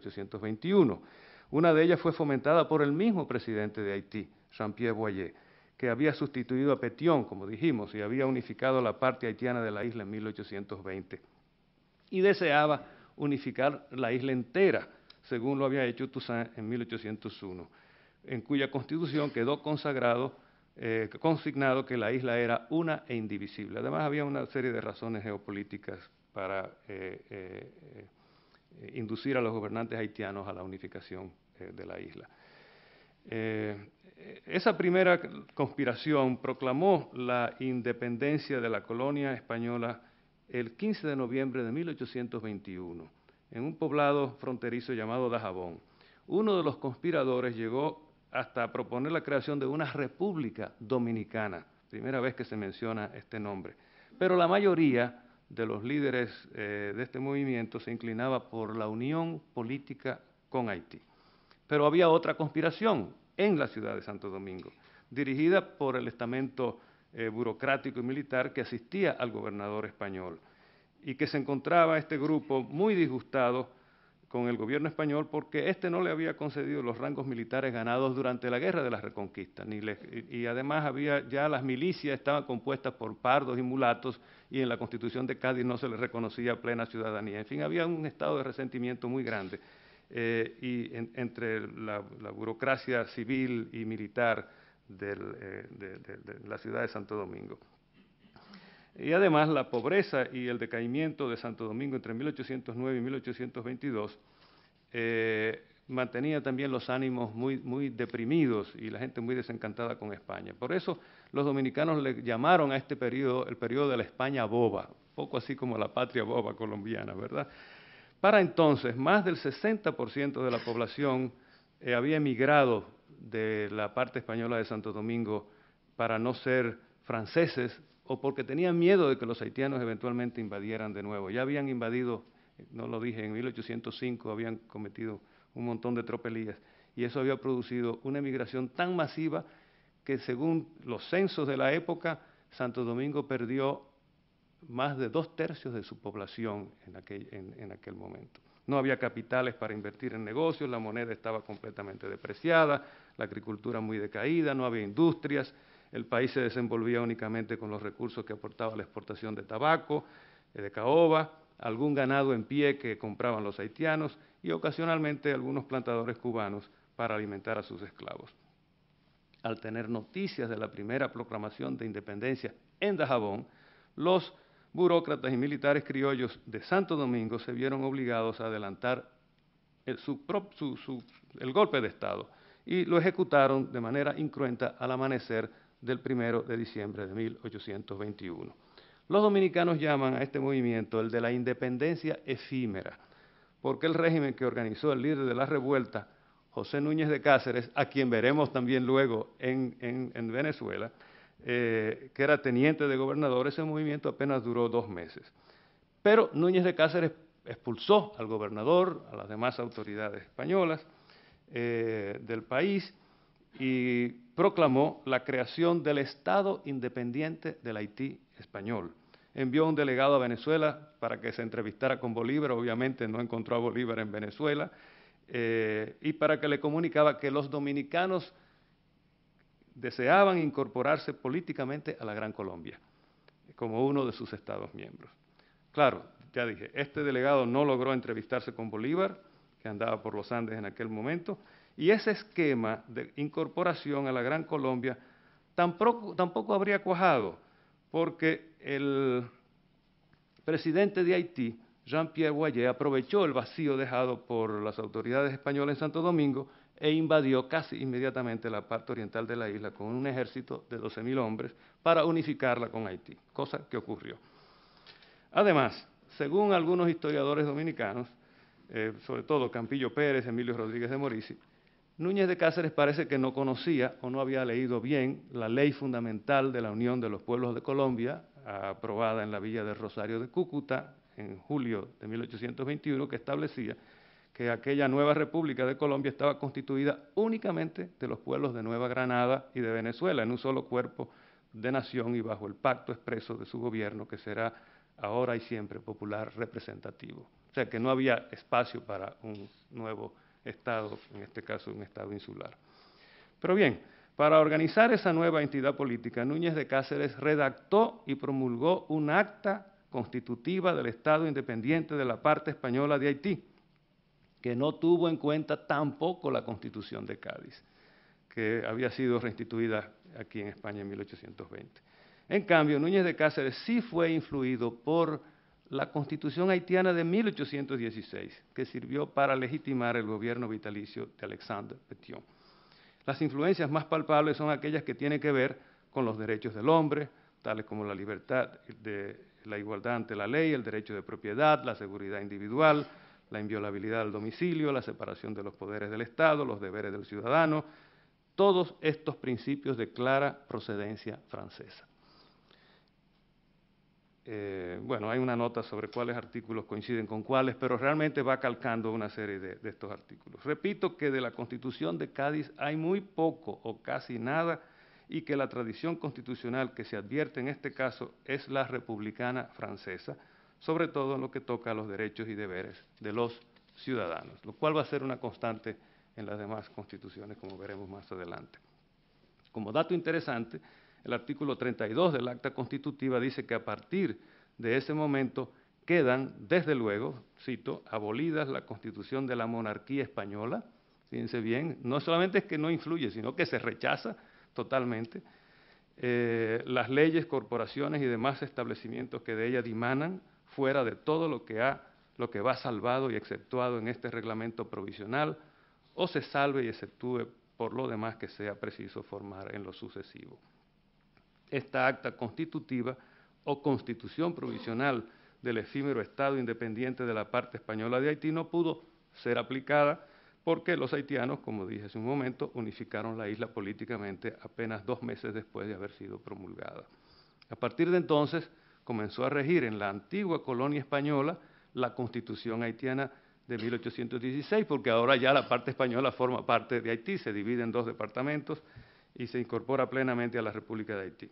1821. Una de ellas fue fomentada por el mismo presidente de Haití, Jean-Pierre Boyer, que había sustituido a Petion, como dijimos, y había unificado la parte haitiana de la isla en 1820. Y deseaba unificar la isla entera, según lo había hecho Toussaint en 1801, en cuya constitución quedó consagrado, eh, consignado que la isla era una e indivisible. Además, había una serie de razones geopolíticas para eh, eh, eh, inducir a los gobernantes haitianos a la unificación eh, de la isla. Eh, esa primera conspiración proclamó la independencia de la colonia española el 15 de noviembre de 1821, en un poblado fronterizo llamado Dajabón. Uno de los conspiradores llegó hasta proponer la creación de una república dominicana, primera vez que se menciona este nombre. Pero la mayoría de los líderes eh, de este movimiento se inclinaba por la unión política con Haití. Pero había otra conspiración en la ciudad de Santo Domingo, dirigida por el estamento eh, burocrático y militar que asistía al gobernador español y que se encontraba este grupo muy disgustado con el gobierno español porque éste no le había concedido los rangos militares ganados durante la Guerra de la Reconquista. Ni le, y además había ya las milicias estaban compuestas por pardos y mulatos y en la Constitución de Cádiz no se les reconocía plena ciudadanía. En fin, había un estado de resentimiento muy grande eh, y entre la, burocracia civil y militar eh, de la ciudad de Santo Domingo. Y además la pobreza y el decaimiento de Santo Domingo entre 1809 y 1822 eh, mantenía también los ánimos muy, deprimidos y la gente muy desencantada con España. Por eso los dominicanos le llamaron a este periodo el periodo de la España boba, poco así como la patria boba colombiana, ¿verdad? Para entonces, más del 60% de la población eh, había emigrado de la parte española de Santo Domingo para no ser franceses, porque tenían miedo de que los haitianos eventualmente invadieran de nuevo. Ya habían invadido, eh, no lo dije, en 1805 habían cometido un montón de tropelías y eso había producido una emigración tan masiva que según los censos de la época, Santo Domingo perdió más de dos tercios de su población en aquel, en aquel momento. No había capitales para invertir en negocios, la moneda estaba completamente depreciada, la agricultura muy decaída, no había industrias, el país se desenvolvía únicamente con los recursos que aportaba la exportación de tabaco, eh, de caoba, algún ganado en pie que compraban los haitianos y ocasionalmente algunos plantadores cubanos para alimentar a sus esclavos. Al tener noticias de la primera proclamación de independencia en Dajabón, los burócratas y militares criollos de Santo Domingo se vieron obligados a adelantar el, el golpe de Estado y lo ejecutaron de manera incruenta al amanecer del 1 de diciembre de 1821. Los dominicanos llaman a este movimiento el de la independencia efímera, porque el régimen que organizó el líder de la revuelta, José Núñez de Cáceres, a quien veremos también luego en, Venezuela, eh, que era teniente de gobernador, ese movimiento apenas duró dos meses. Pero Núñez de Cáceres expulsó al gobernador, a las demás autoridades españolas eh, del país, y proclamó la creación del Estado independiente del Haití español. Envió un delegado a Venezuela para que se entrevistara con Bolívar, obviamente no encontró a Bolívar en Venezuela, eh, y para que le comunicaba que los dominicanos deseaban incorporarse políticamente a la Gran Colombia como uno de sus estados miembros. Claro, ya dije, este delegado no logró entrevistarse con Bolívar, que andaba por los Andes en aquel momento, y ese esquema de incorporación a la Gran Colombia tampoco, habría cuajado, porque el presidente de Haití, Jean-Pierre Boyer, aprovechó el vacío dejado por las autoridades españolas en Santo Domingo e invadió casi inmediatamente la parte oriental de la isla con un ejército de 12.000 hombres para unificarla con Haití, cosa que ocurrió. Además, según algunos historiadores dominicanos, eh, sobre todo Campillo Pérez, Emilio Rodríguez de Morici, Núñez de Cáceres parece que no conocía o no había leído bien la ley fundamental de la Unión de los Pueblos de Colombia, aprobada en la Villa de Rosario de Cúcuta en julio de 1821, que establecía que aquella nueva República de Colombia estaba constituida únicamente de los pueblos de Nueva Granada y de Venezuela, en un solo cuerpo de nación y bajo el pacto expreso de su gobierno, que será ahora y siempre popular representativo. O sea que no había espacio para un nuevo estado, en este caso un estado insular. Pero bien, para organizar esa nueva entidad política, Núñez de Cáceres redactó y promulgó un acta constitutiva del Estado independiente de la parte española de Haití, que no tuvo en cuenta tampoco la constitución de Cádiz, que había sido reinstituida aquí en España en 1820. En cambio, Núñez de Cáceres sí fue influido por la constitución haitiana de 1816, que sirvió para legitimar el gobierno vitalicio de Alexandre Petion. Las influencias más palpables son aquellas que tienen que ver con los derechos del hombre, tales como la libertad de la igualdad ante la ley, el derecho de propiedad, la seguridad individual, la inviolabilidad del domicilio, la separación de los poderes del Estado, los deberes del ciudadano, todos estos principios de clara procedencia francesa. Eh, bueno, hay una nota sobre cuáles artículos coinciden con cuáles, pero realmente va calcando una serie de estos artículos. Repito que de la Constitución de Cádiz hay muy poco o casi nada y que la tradición constitucional que se advierte en este caso es la republicana francesa, sobre todo en lo que toca a los derechos y deberes de los ciudadanos, lo cual va a ser una constante en las demás constituciones, como veremos más adelante. Como dato interesante, el artículo 32 del acta constitutiva dice que a partir de ese momento quedan, desde luego, cito, abolidas la constitución de la monarquía española, fíjense bien, no solamente es que no influye, sino que se rechaza totalmente, eh, las leyes, corporaciones y demás establecimientos que de ella dimanan, fuera de todo lo que, ha, lo que va salvado y exceptuado en este reglamento provisional, o se salve y exceptúe por lo demás que sea preciso formar en lo sucesivo esta acta constitutiva o constitución provisional del efímero Estado independiente de la parte española de Haití no pudo ser aplicada porque los haitianos, como dije hace un momento, unificaron la isla políticamente apenas dos meses después de haber sido promulgada. A partir de entonces comenzó a regir en la antigua colonia española la constitución haitiana de 1816, porque ahora ya la parte española forma parte de Haití, se divide en dos departamentos y se incorpora plenamente a la República de Haití.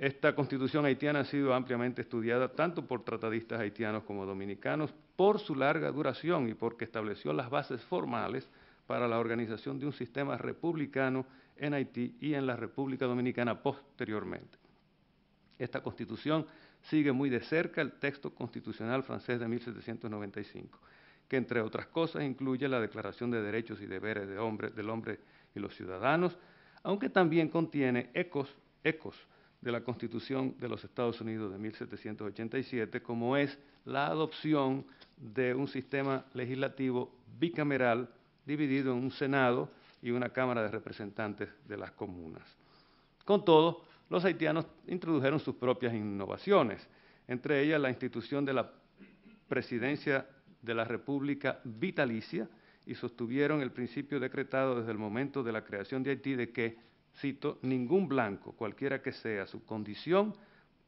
Esta constitución haitiana ha sido ampliamente estudiada tanto por tratadistas haitianos como dominicanos por su larga duración y porque estableció las bases formales para la organización de un sistema republicano en Haití y en la República Dominicana posteriormente. Esta constitución sigue muy de cerca el texto constitucional francés de 1795, que entre otras cosas incluye la Declaración de Derechos y Deberes del Hombre y los Ciudadanos, aunque también contiene ecos, ecos de la Constitución de los Estados Unidos de 1787, como es la adopción de un sistema legislativo bicameral dividido en un Senado y una Cámara de Representantes de las comunas. Con todo, los haitianos introdujeron sus propias innovaciones, entre ellas la institución de la presidencia de la República vitalicia y sostuvieron el principio decretado desde el momento de la creación de Haití de que cito, ningún blanco, cualquiera que sea su condición,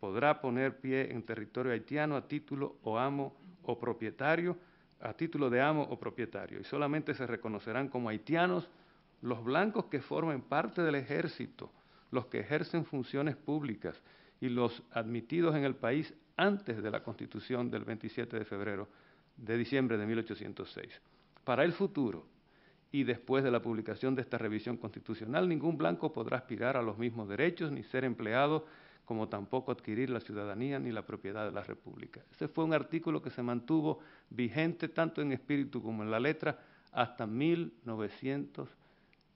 podrá poner pie en territorio haitiano a título o amo o propietario, a título de amo o propietario, y solamente se reconocerán como haitianos los blancos que formen parte del ejército, los que ejercen funciones públicas y los admitidos en el país antes de la Constitución del 27 de febrero de diciembre de 1806. Para el futuro, y después de la publicación de esta revisión constitucional, ningún blanco podrá aspirar a los mismos derechos ni ser empleado, como tampoco adquirir la ciudadanía ni la propiedad de la República. Ese fue un artículo que se mantuvo vigente tanto en espíritu como en la letra hasta 1918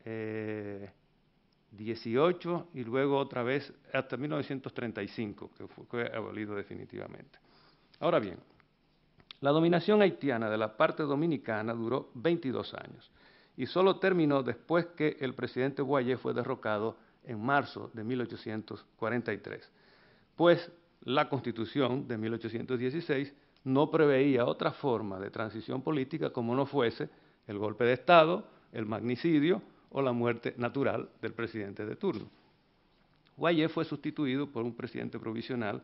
eh, y luego otra vez hasta 1935, que fue abolido definitivamente. Ahora bien, la dominación haitiana de la parte dominicana duró 22 años y solo terminó después que el presidente Guayé fue derrocado en marzo de 1843, pues la Constitución de 1816 no preveía otra forma de transición política como no fuese el golpe de Estado, el magnicidio o la muerte natural del presidente de turno. Guayé fue sustituido por un presidente provisional,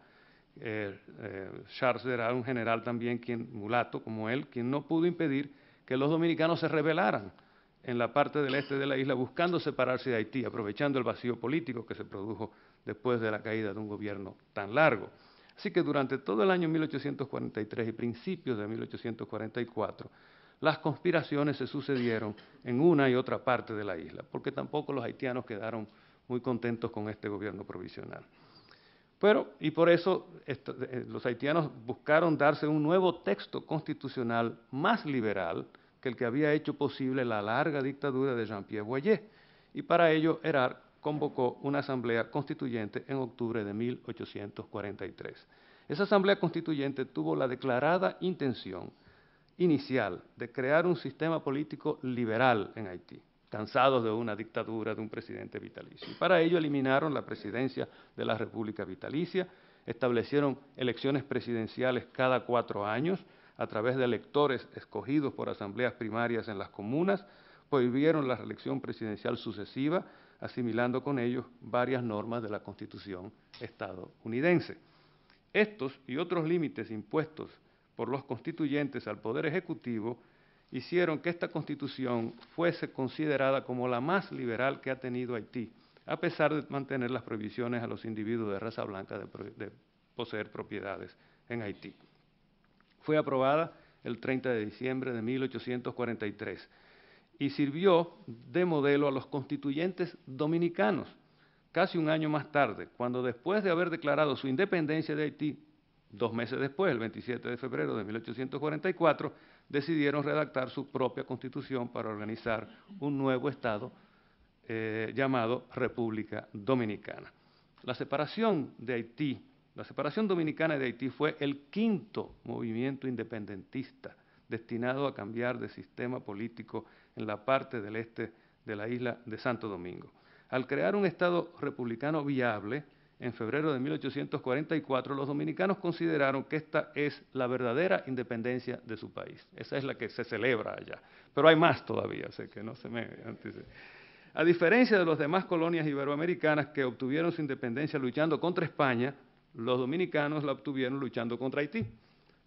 eh, eh, Charles era un general también, quien, mulato como él, quien no pudo impedir que los dominicanos se rebelaran en la parte del este de la isla buscando separarse de Haití, aprovechando el vacío político que se produjo después de la caída de un gobierno tan largo. Así que durante todo el año 1843 y principios de 1844, las conspiraciones se sucedieron en una y otra parte de la isla, porque tampoco los haitianos quedaron muy contentos con este gobierno provisional. Pero, y por eso eh, los haitianos buscaron darse un nuevo texto constitucional más liberal, que el que había hecho posible la larga dictadura de Jean-Pierre Boyer, y para ello Herard convocó una asamblea constituyente en octubre de 1843. Esa asamblea constituyente tuvo la declarada intención inicial de crear un sistema político liberal en Haití, cansados de una dictadura de un presidente vitalicio. Y para ello eliminaron la presidencia de la República Vitalicia, establecieron elecciones presidenciales cada cuatro años, a través de electores escogidos por asambleas primarias en las comunas, prohibieron la reelección presidencial sucesiva, asimilando con ellos varias normas de la Constitución estadounidense. Estos y otros límites impuestos por los constituyentes al Poder Ejecutivo hicieron que esta Constitución fuese considerada como la más liberal que ha tenido Haití, a pesar de mantener las prohibiciones a los individuos de raza blanca de, de poseer propiedades en Haití. Fue aprobada el 30 de diciembre de 1843 y sirvió de modelo a los constituyentes dominicanos casi un año más tarde, cuando después de haber declarado su independencia de Haití, dos meses después, el 27 de febrero de 1844, decidieron redactar su propia constitución para organizar un nuevo Estado eh, llamado República Dominicana. La separación de Haití la separación dominicana de Haití fue el quinto movimiento independentista destinado a cambiar de sistema político en la parte del este de la isla de Santo Domingo. Al crear un Estado republicano viable, en febrero de 1844 los dominicanos consideraron que esta es la verdadera independencia de su país. Esa es la que se celebra allá. Pero hay más todavía, sé que no se me... A diferencia de las demás colonias iberoamericanas que obtuvieron su independencia luchando contra España, los dominicanos la obtuvieron luchando contra Haití,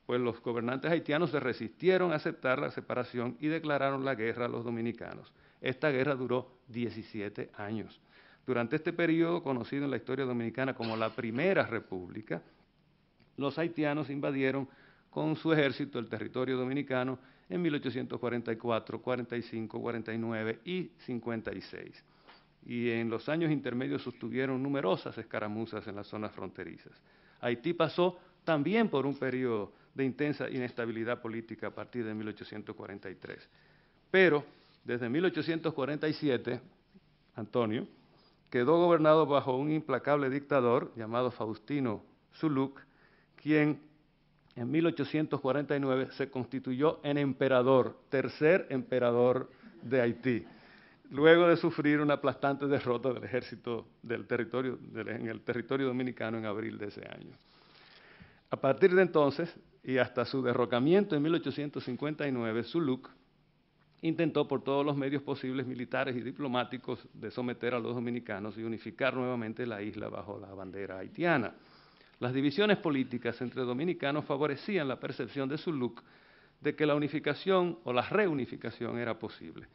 pues los gobernantes haitianos se resistieron a aceptar la separación y declararon la guerra a los dominicanos. Esta guerra duró 17 años. Durante este periodo, conocido en la historia dominicana como la Primera República, los haitianos invadieron con su ejército el territorio dominicano en 1844, 45, 49 y 56 y en los años intermedios sostuvieron numerosas escaramuzas en las zonas fronterizas. Haití pasó también por un periodo de intensa inestabilidad política a partir de 1843. Pero desde 1847, Antonio quedó gobernado bajo un implacable dictador llamado Faustino Zuluc, quien en 1849 se constituyó en emperador, tercer emperador de Haití luego de sufrir una aplastante derrota del ejército del territorio, en el territorio dominicano en abril de ese año. A partir de entonces, y hasta su derrocamiento en 1859, Zuluk intentó por todos los medios posibles militares y diplomáticos de someter a los dominicanos y unificar nuevamente la isla bajo la bandera haitiana. Las divisiones políticas entre dominicanos favorecían la percepción de Zuluk de que la unificación o la reunificación era posible.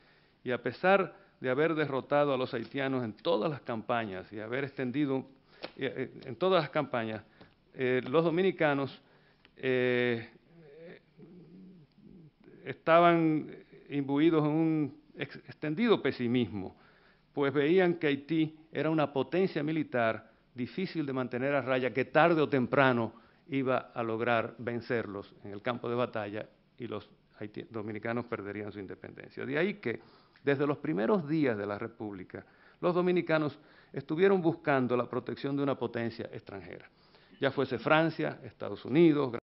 Y a pesar de haber derrotado a los haitianos en todas las campañas y haber extendido eh, eh, en todas las campañas, eh, los dominicanos estaban imbuidos en un extendido pesimismo, pues veían que Haití era una potencia militar difícil de mantener a raya, que tarde o temprano iba a lograr vencerlos en el campo de batalla y los dominicanos perderían su independencia. De ahí que desde los primeros días de la República, los dominicanos estuvieron buscando la protección de una potencia extranjera, ya fuese Francia, Estados Unidos,